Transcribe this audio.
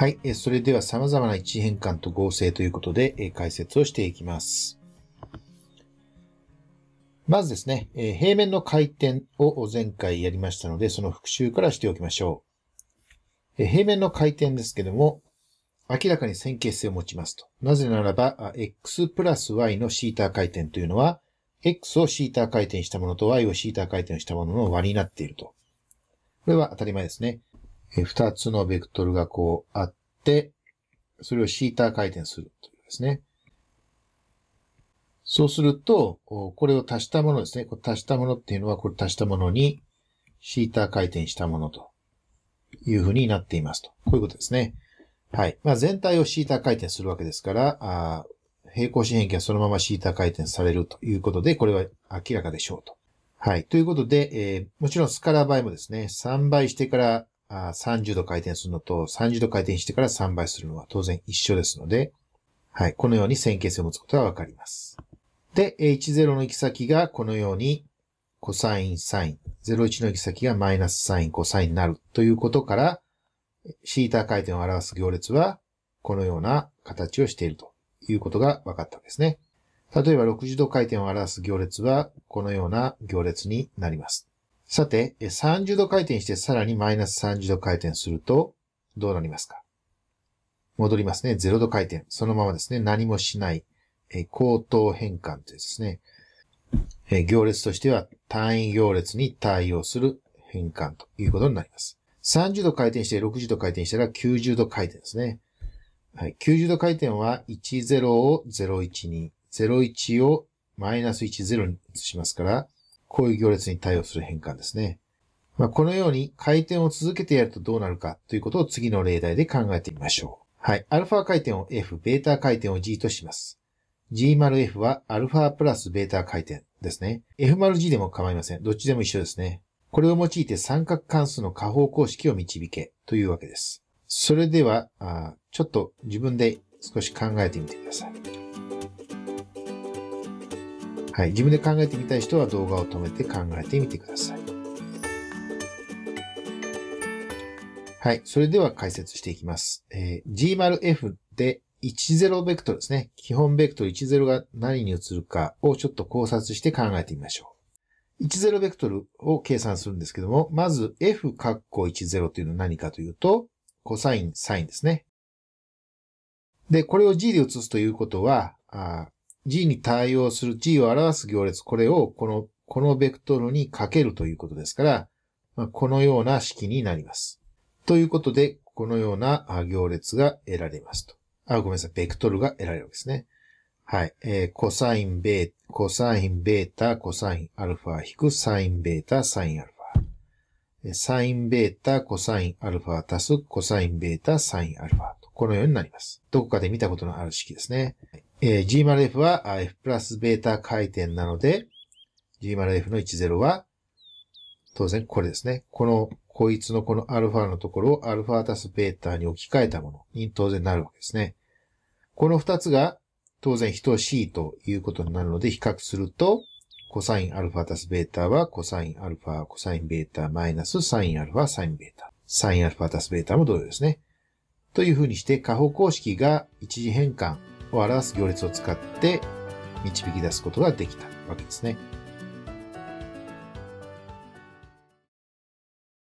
はい。それでは様々な位置変換と合成ということで解説をしていきます。まずですね、平面の回転を前回やりましたので、その復習からしておきましょう。平面の回転ですけども、明らかに線形性を持ちますと。なぜならば、x プラス y のシータ回転というのは、x をシータ回転したものと y をシータ回転したものの和になっていると。これは当たり前ですね。え2つのベクトルがこうあって、それをシーター回転するというですね。そうすると、これを足したものですね。これ足したものっていうのは、これ足したものに、シーター回転したものというふうになっていますと。こういうことですね。はい。まあ、全体をシーター回転するわけですから、あ平行四辺形はそのままシーター回転されるということで、これは明らかでしょうと。はい。ということで、えー、もちろんスカラー倍もですね、3倍してからあ30度回転するのと30度回転してから3倍するのは当然一緒ですので、はい、このように線形性を持つことがわかります。で、10の行き先がこのように、コサイン、サイン、01の行き先がマイナスサイン、コサインになるということから、シータ回転を表す行列は、このような形をしているということが分かったんですね。例えば60度回転を表す行列は、このような行列になります。さて、30度回転してさらにマイナス30度回転すると、どうなりますか戻りますね。0度回転。そのままですね。何もしない。高等変換とてですね。行列としては単位行列に対応する変換ということになります。30度回転して60度回転したら90度回転ですね。はい、90度回転は10を0 1に、01をマイナス10に移しますから、こういう行列に対応する変換ですね。まあ、このように回転を続けてやるとどうなるかということを次の例題で考えてみましょう。はい。アルファ回転を F、ベータ回転を G とします。g 0 f はアルファプラスベータ回転ですね。f 0 g でも構いません。どっちでも一緒ですね。これを用いて三角関数の下方公式を導けというわけです。それでは、ちょっと自分で少し考えてみてください。はい、自分で考えてみたい人は動画を止めて考えてみてください。はい、それでは解説していきます。えー、g 0 f で10ベクトルですね。基本ベクトル10が何に移るかをちょっと考察して考えてみましょう。10ベクトルを計算するんですけども、まず F カッコ10というのは何かというと、コサイン、サインですね。で、これを G で移すということは、G に対応する G を表す行列、これをこの、このベクトルにかけるということですから、まあ、このような式になります。ということで、このような行列が得られますと。あ、ごめんなさい。ベクトルが得られるわけですね。はい。えー、コサインベー、コサインベータ、コサインアルファ引くサインベータ、サインアルファ。サインベータ、コサインアルファ足すコサインベータ、サインアルファ。このようになります。どこかで見たことのある式ですね。えー、G0F は F プラスベータ回転なので、G0F の10は、当然これですね。この、こいつのこの α のところを α たすベータに置き換えたものに当然なるわけですね。この2つが当然等しいということになるので比較すると、コサイン α たすベータはコサイン α、コサインベータマイナスサイン α、サインベータ。サイン α たすベータも同様ですね。というふうにして、加法公式が一時変換を表す行列を使って導き出すことができたわけですね。